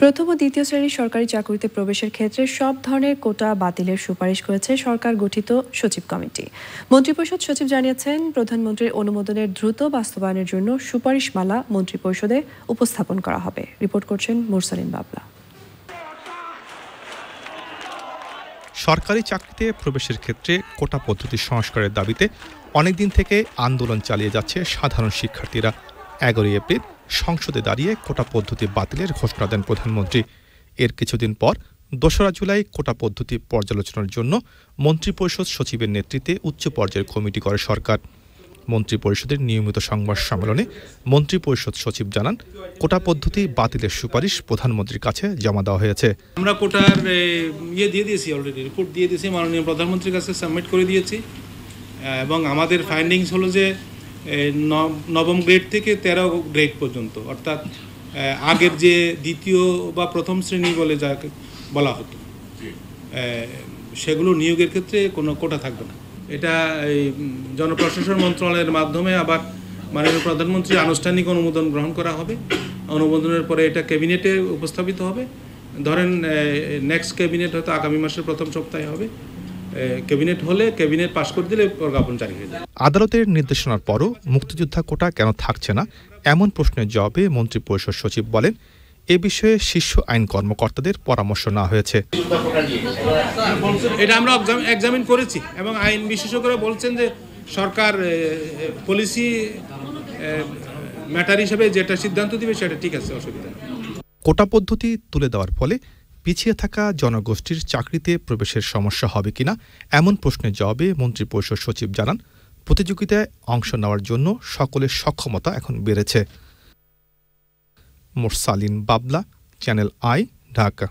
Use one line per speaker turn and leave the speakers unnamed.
প্রথম ও দ্বিতীয় শ্রেণীর সরকারি চাকরিতে প্রবেশের ক্ষেত্রে সব ধরনের কোটা বাতিলের সুপারিশ করেছে সরকার গঠিত সচিব কমিটি মন্ত্রিপরিষদ সচিব জানিয়েছেন প্রধানমন্ত্রীর অনুমোদনের দ্রুত বাস্তবায়নের জন্য সুপারিশমালা মন্ত্রিপরিষদে উপস্থাপন করা হবে রিপোর্ট করছেন মুরসালিন বাবলা
সরকারি চাকরিতে প্রবেশের ক্ষেত্রে কোটা পদ্ধতি সংস্কারের দাবিতে অনেকদিন থেকে আন্দোলন চালিয়ে যাচ্ছে সাধারণ শিক্ষার্থীরা এগারোই এপ্রিল সংসদে দাঁড়িয়ে কোটা পদ্ধতি বাতিলের ঘোষণা দেন প্রধানমন্ত্রী এর কিছুদিন পর দোসরা জুলাই কোটা পদ্ধতি পর্যালোচনার জন্য মন্ত্রিপরিষদ সচিবের নেতৃত্বে উচ্চ পর্যায়ের কমিটি করে সরকার মন্ত্রিপরিষদের নিয়মিত সংবাদ সম্মেলনে মন্ত্রিপরিষদ সচিব জানান কোটা পদ্ধতি বাতিলের সুপারিশ প্রধানমন্ত্রীর কাছে জমা দেওয়া হয়েছে
আমরা কোটার ইয়ে দিয়ে দিয়েছি অলরেডি রিপোর্ট দিয়ে দিয়েছি মাননীয় প্রধানমন্ত্রীর কাছে সাবমিট করে দিয়েছি এবং আমাদের ফাইন্ডিংস হলো যে নবম গ্রেড থেকে তেরো গ্রেড পর্যন্ত অর্থাৎ আগের যে দ্বিতীয় বা প্রথম শ্রেণী বলে যা বলা হতো সেগুলো নিয়োগের ক্ষেত্রে কোনো কোটা থাকবে না এটা এই জনপ্রশাসন মন্ত্রণালয়ের মাধ্যমে আবার মাননীয় প্রধানমন্ত্রী আনুষ্ঠানিক অনুমোদন গ্রহণ করা হবে অনুমোদনের পরে এটা ক্যাবিনেটে উপস্থাপিত হবে ধরেন নেক্সট ক্যাবিনেট হয়তো আগামী মাসের প্রথম সপ্তাহে হবে ক্যাবিনেট হলে ক্যাবিনেট পাশ করে দিলে প্রজ্ঞাপন জারি হয়ে যায়
আদালতের নির্দেশনার পরও মুক্তিযোদ্ধা কোটা কেন থাকছে না এমন প্রশ্নের জবাবে মন্ত্রী পরিষদ সচিব বলেন এ বিষয়ে শীর্ষ আইন কর্মকর্তাদের পরামর্শ না হয়েছে
এটা আমরা এক্সামিন করেছি এবং আইন বিশেষজ্ঞরা বলছেন যে সরকার পলিসি ম্যাটার হিসেবে যেটা সিদ্ধান্ত দিবে সেটা ঠিক আছে অসুবিধা
কোটা পদ্ধতি তুলে দেওয়ার ফলে পিছিয়ে থাকা জনগোষ্ঠীর চাকরিতে প্রবেশের সমস্যা হবে কিনা এমন প্রশ্নের জবাবে মন্ত্রিপরিষদ সচিব জানান প্রতিযোগিতায় অংশ নেওয়ার জন্য সকলের সক্ষমতা এখন বেড়েছে মোরসালিন বাবলা চ্যানেল আই ঢাকা